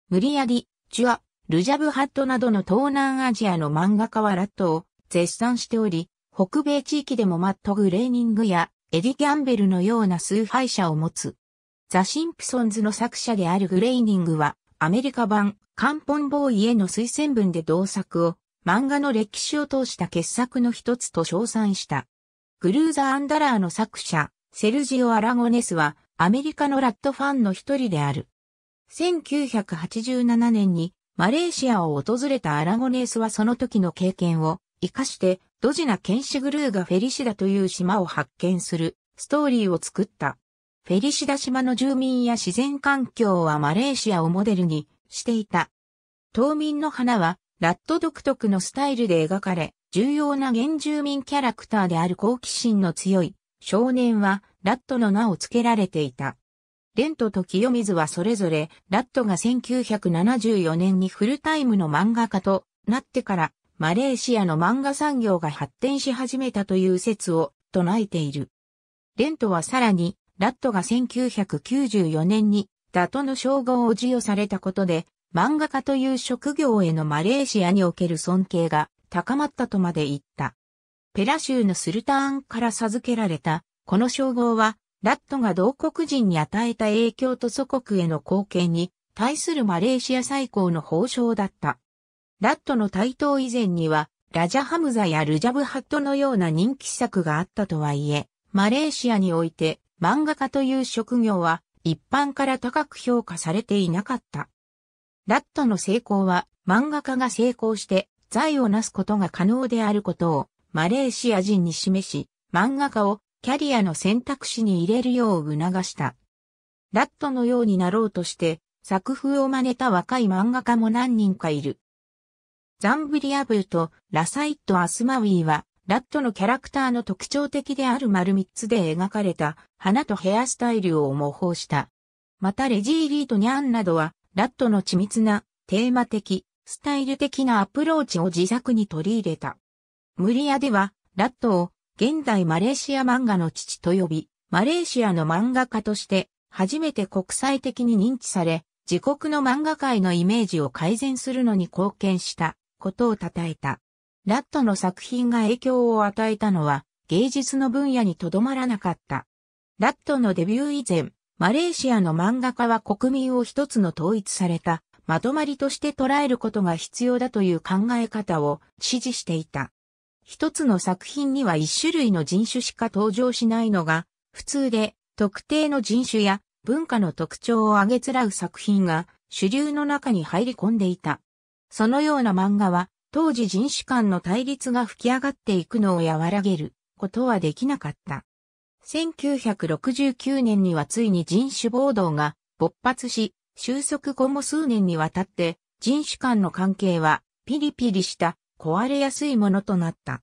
無理やり、ジュア、ルジャブハットなどの東南アジアの漫画家はラットを絶賛しており、北米地域でもマット・グレーニングやエディ・ギャンベルのような崇拝者を持つ。ザ・シンプソンズの作者であるグレイニングは、アメリカ版、カンポンボーイへの推薦文で同作を、漫画の歴史を通した傑作の一つと称賛した。グルーザ・アンダラーの作者、セルジオ・アラゴネスは、アメリカのラットファンの一人である。1987年に、マレーシアを訪れたアラゴネスはその時の経験を、生かして、ドジな剣士グルーがフェリシダという島を発見する、ストーリーを作った。フェリシダ島の住民や自然環境はマレーシアをモデルにしていた。島民の花は、ラット独特のスタイルで描かれ、重要な原住民キャラクターである好奇心の強い少年は、ラットの名を付けられていた。レントと清水はそれぞれ、ラットが1974年にフルタイムの漫画家となってから、マレーシアの漫画産業が発展し始めたという説を唱えている。レントはさらに、ラットが1994年にダトの称号を授与されたことで、漫画家という職業へのマレーシアにおける尊敬が高まったとまで言った。ペラ州のスルターンから授けられた、この称号は、ラットが同国人に与えた影響と祖国への貢献に対するマレーシア最高の褒章だった。ラットの台頭以前には、ラジャハムザやルジャブハットのような人気作があったとはいえ、マレーシアにおいて漫画家という職業は一般から高く評価されていなかった。ラットの成功は漫画家が成功して財を成すことが可能であることをマレーシア人に示し、漫画家をキャリアの選択肢に入れるよう促した。ラットのようになろうとして作風を真似た若い漫画家も何人かいる。ザンブリアブーとラサイット・アスマウィーはラットのキャラクターの特徴的である丸三つで描かれた花とヘアスタイルを模倣した。またレジーリーとニャンなどは、ラットの緻密な、テーマ的、スタイル的なアプローチを自作に取り入れた。ムリアでは、ラットを現代マレーシア漫画の父と呼び、マレーシアの漫画家として初めて国際的に認知され、自国の漫画界のイメージを改善するのに貢献したことを称えた。ラットの作品が影響を与えたのは芸術の分野にとどまらなかった。ラットのデビュー以前、マレーシアの漫画家は国民を一つの統一されたまとまりとして捉えることが必要だという考え方を支持していた。一つの作品には一種類の人種しか登場しないのが普通で特定の人種や文化の特徴を挙げつらう作品が主流の中に入り込んでいた。そのような漫画は当時人種間の対立が吹き上がっていくのを和らげることはできなかった。1969年にはついに人種暴動が勃発し、収束後も数年にわたって人種間の関係はピリピリした壊れやすいものとなった。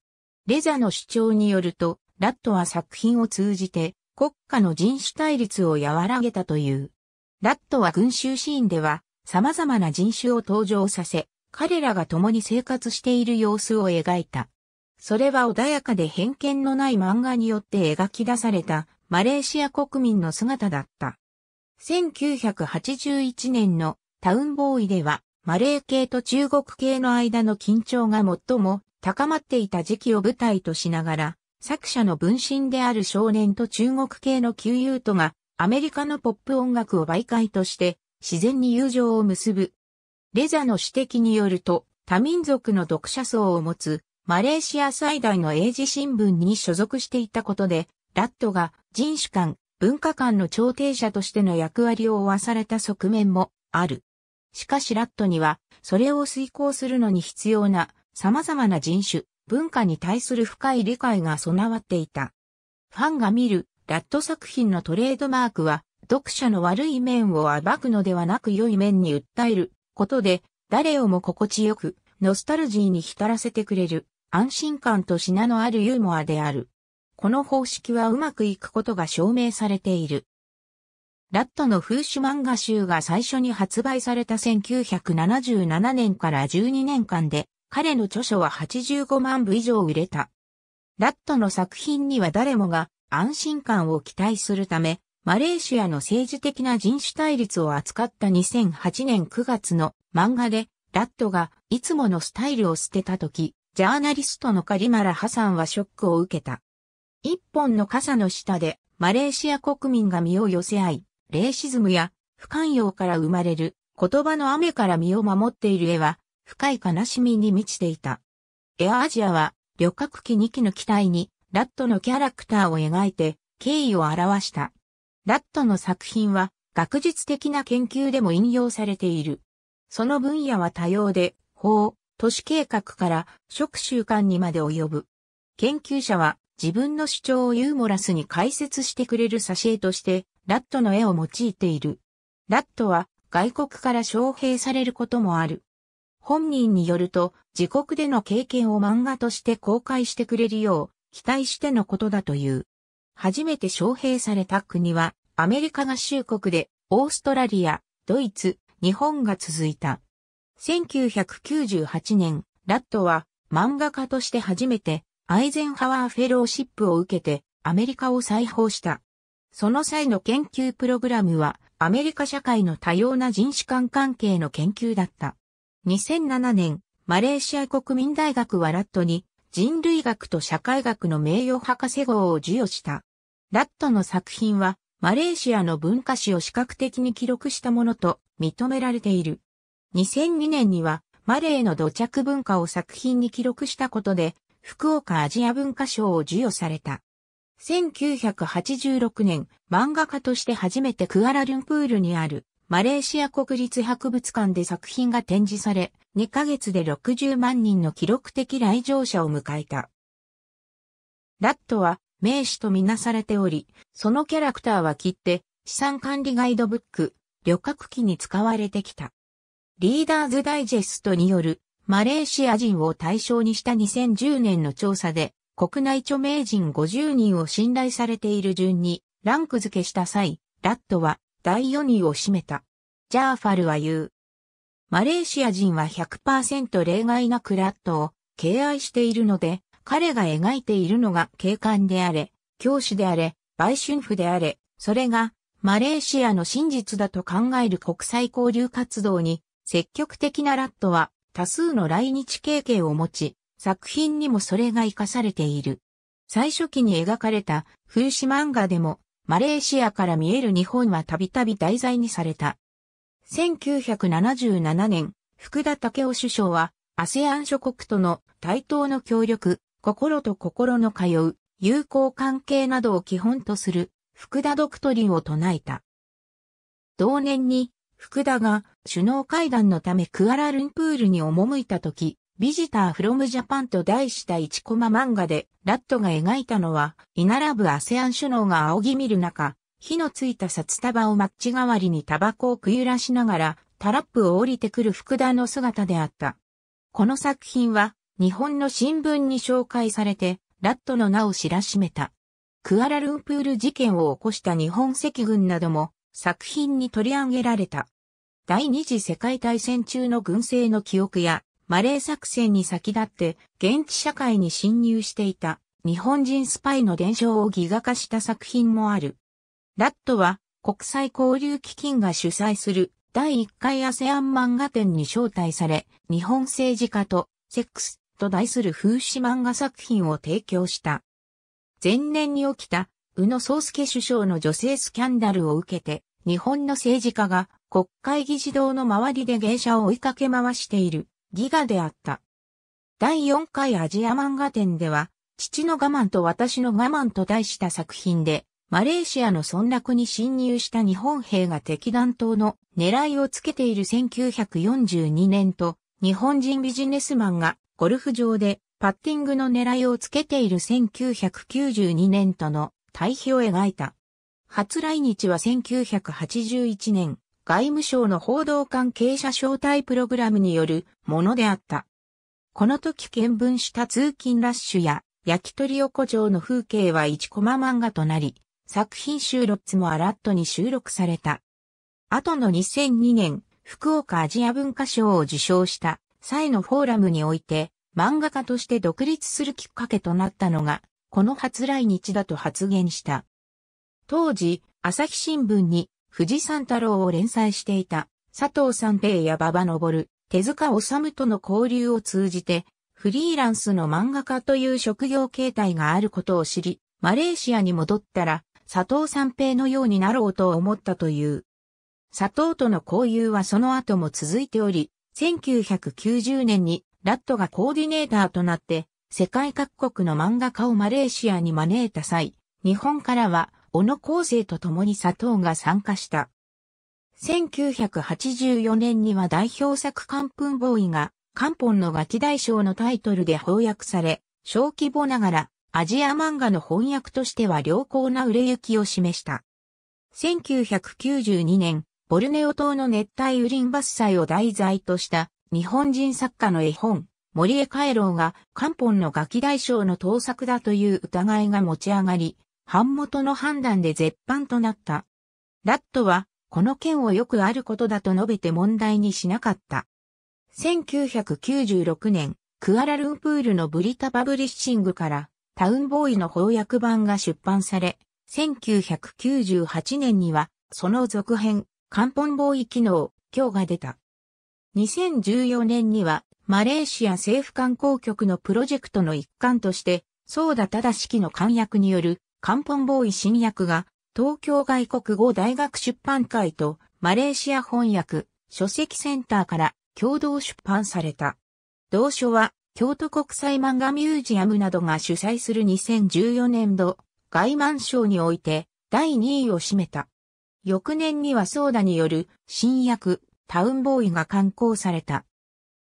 レザの主張によると、ラットは作品を通じて国家の人種対立を和らげたという。ラットは群衆シーンでは様々な人種を登場させ、彼らが共に生活している様子を描いた。それは穏やかで偏見のない漫画によって描き出されたマレーシア国民の姿だった。1981年のタウンボーイでは、マレー系と中国系の間の緊張が最も高まっていた時期を舞台としながら、作者の分身である少年と中国系の旧友とが、アメリカのポップ音楽を媒介として、自然に友情を結ぶレザの指摘によると、多民族の読者層を持つ、マレーシア最大の英字新聞に所属していたことで、ラットが人種間、文化間の調停者としての役割を負わされた側面もある。しかしラットには、それを遂行するのに必要な様々な人種、文化に対する深い理解が備わっていた。ファンが見るラット作品のトレードマークは、読者の悪い面を暴くのではなく良い面に訴えることで、誰をも心地よく、ノスタルジーに浸らせてくれる、安心感と品のあるユーモアである。この方式はうまくいくことが証明されている。ラットの風刺漫画集が最初に発売された1977年から12年間で、彼の著書は85万部以上売れた。ラットの作品には誰もが安心感を期待するため、マレーシアの政治的な人種対立を扱った2008年9月の漫画で、ラットがいつものスタイルを捨てた時、ジャーナリストのカリマラ・ハサンはショックを受けた。一本の傘の下でマレーシア国民が身を寄せ合い、レーシズムや不寛容から生まれる言葉の雨から身を守っている絵は深い悲しみに満ちていた。エアアジアは旅客機2機の機体にラットのキャラクターを描いて敬意を表した。ラットの作品は学術的な研究でも引用されている。その分野は多様で、法、都市計画から食習慣にまで及ぶ。研究者は自分の主張をユーモラスに解説してくれる挿絵として、ラットの絵を用いている。ラットは外国から招聘されることもある。本人によると、自国での経験を漫画として公開してくれるよう、期待してのことだという。初めて招聘された国は、アメリカ合衆国で、オーストラリア、ドイツ、日本が続いた。1998年、ラットは漫画家として初めてアイゼンハワーフェローシップを受けてアメリカを再訪した。その際の研究プログラムはアメリカ社会の多様な人種間関係の研究だった。2007年、マレーシア国民大学はラットに人類学と社会学の名誉博士号を授与した。ラットの作品は、マレーシアの文化史を視覚的に記録したものと認められている。2002年には、マレーの土着文化を作品に記録したことで、福岡アジア文化賞を授与された。1986年、漫画家として初めてクアラルンプールにあるマレーシア国立博物館で作品が展示され、2ヶ月で60万人の記録的来場者を迎えた。ラットは名士とみなされており、そのキャラクターは切って資産管理ガイドブック、旅客機に使われてきた。リーダーズダイジェストによるマレーシア人を対象にした2010年の調査で、国内著名人50人を信頼されている順にランク付けした際、ラットは第4位を占めた。ジャーファルは言う。マレーシア人は100%例外なくラットを敬愛しているので、彼が描いているのが警官であれ、教師であれ、売春婦であれ、それがマレーシアの真実だと考える国際交流活動に積極的なラットは多数の来日経験を持ち、作品にもそれが活かされている。最初期に描かれた風刺漫画でもマレーシアから見える日本はたびたび題材にされた。1977年、福田武雄首相は、アセアン諸国との対等の協力、心と心の通う、友好関係などを基本とする、福田ドクトリンを唱えた。同年に、福田が首脳会談のためクアラルンプールに赴いた時、ビジターフロムジャパンと題した1コマ漫画で、ラットが描いたのは、居並ぶアセアン首脳が仰ぎ見る中、火のついた札束をマッチ代わりにタバコをくゆらしながら、タラップを降りてくる福田の姿であった。この作品は、日本の新聞に紹介されて、ラットの名を知らしめた。クアラルンプール事件を起こした日本赤軍なども、作品に取り上げられた。第二次世界大戦中の軍政の記憶やマレー作戦に先立って現地社会に侵入していた日本人スパイの伝承をギガ化した作品もある。ラットは国際交流基金が主催する第1回アセアン漫画展に招待され、日本政治家とセックスと題する風刺漫画作品を提供した。前年に起きた宇野宗介首相の女性スキャンダルを受けて、日本の政治家が国会議事堂の周りで芸者を追いかけ回しているギガであった。第4回アジア漫画展では、父の我慢と私の我慢と題した作品で、マレーシアの村落に侵入した日本兵が敵弾頭の狙いをつけている1942年と、日本人ビジネスマンがゴルフ場でパッティングの狙いをつけている1992年との対比を描いた。初来日は1981年、外務省の報道関係者招待プログラムによるものであった。この時見聞した通勤ラッシュや焼き鳥横丁の風景は1コマ漫画となり、作品収録もアラットに収録された。後の2002年、福岡アジア文化賞を受賞した際のフォーラムにおいて、漫画家として独立するきっかけとなったのが、この初来日だと発言した。当時、朝日新聞に富士山太郎を連載していた佐藤三平や馬場昇、手塚治虫との交流を通じて、フリーランスの漫画家という職業形態があることを知り、マレーシアに戻ったら、佐藤三平のようになろうと思ったという。佐藤との交友はその後も続いており、1990年にラットがコーディネーターとなって、世界各国の漫画家をマレーシアに招いた際、日本からは小野高生と共に佐藤が参加した。1984年には代表作カンプンボーイが、カ本のガキ大賞のタイトルで翻訳され、小規模ながらアジア漫画の翻訳としては良好な売れ行きを示した。1992年、ボルネオ島の熱帯雨林伐採を題材とした日本人作家の絵本、森江海郎がカ本のガキ大賞の盗作だという疑いが持ち上がり、版元の判断で絶版となった。ラットは、この件をよくあることだと述べて問題にしなかった。1996年、クアラルンプールのブリタパブリッシングからタウンボーイの翻訳版が出版され、1998年にはその続編、カンポンボーイ機能、今日が出た。2014年にはマレーシア政府観光局のプロジェクトの一環として、ソーダ正樹の簡約によるポ本ボーイ新訳が、東京外国語大学出版会とマレーシア翻訳書籍センターから共同出版された。同書は京都国際漫画ミュージアムなどが主催する2014年度外漫賞において第2位を占めた。翌年にはソーダによる新訳タウンボーイが刊行された。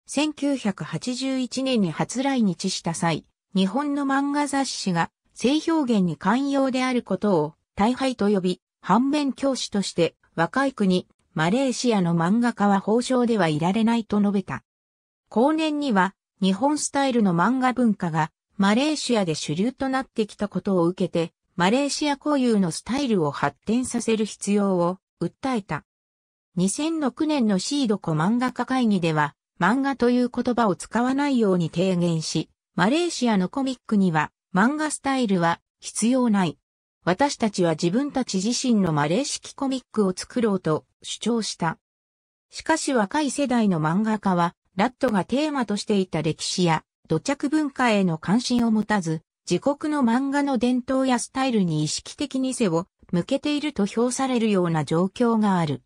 1981年に初来日した際、日本の漫画雑誌が性表現に寛容であることを大敗と呼び、反面教師として若い国、マレーシアの漫画家は法上ではいられないと述べた。後年には日本スタイルの漫画文化がマレーシアで主流となってきたことを受けて、マレーシア固有のスタイルを発展させる必要を訴えた。2006年のシードコ漫画家会議では、漫画という言葉を使わないように提言し、マレーシアのコミックには漫画スタイルは必要ない。私たちは自分たち自身のマレー式コミックを作ろうと主張した。しかし若い世代の漫画家は、ラットがテーマとしていた歴史や土着文化への関心を持たず、自国の漫画の伝統やスタイルに意識的に背を向けていると評されるような状況がある。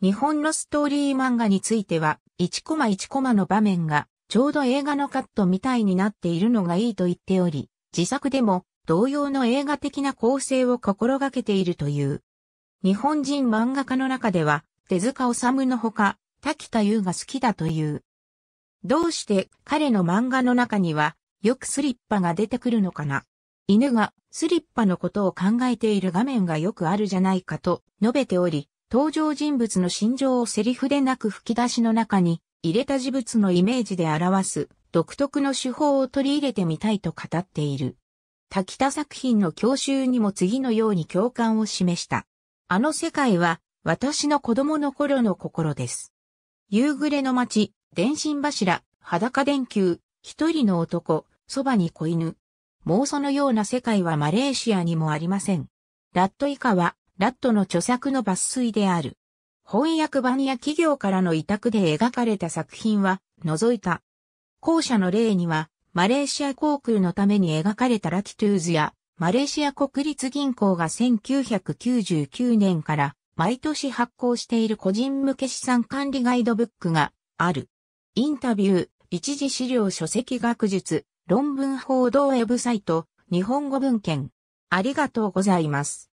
日本のストーリー漫画については、1コマ1コマの場面が、ちょうど映画のカットみたいになっているのがいいと言っており、自作でも同様の映画的な構成を心がけているという。日本人漫画家の中では、手塚治虫のほか、滝田優が好きだという。どうして彼の漫画の中には、よくスリッパが出てくるのかな犬がスリッパのことを考えている画面がよくあるじゃないかと述べており、登場人物の心情をセリフでなく吹き出しの中に入れた事物のイメージで表す独特の手法を取り入れてみたいと語っている。滝田作品の教習にも次のように共感を示した。あの世界は私の子供の頃の心です。夕暮れの街、電信柱、裸電球、一人の男、そばに子犬。妄想のような世界はマレーシアにもありません。ラット以下は、ラットの著作の抜粋である。翻訳版や企業からの委託で描かれた作品は、除いた後者の例には、マレーシア航空のために描かれたラキトゥーズや、マレーシア国立銀行が1999年から毎年発行している個人向け資産管理ガイドブックがある。インタビュー、一時資料書籍学術、論文報道ウェブサイト、日本語文献。ありがとうございます。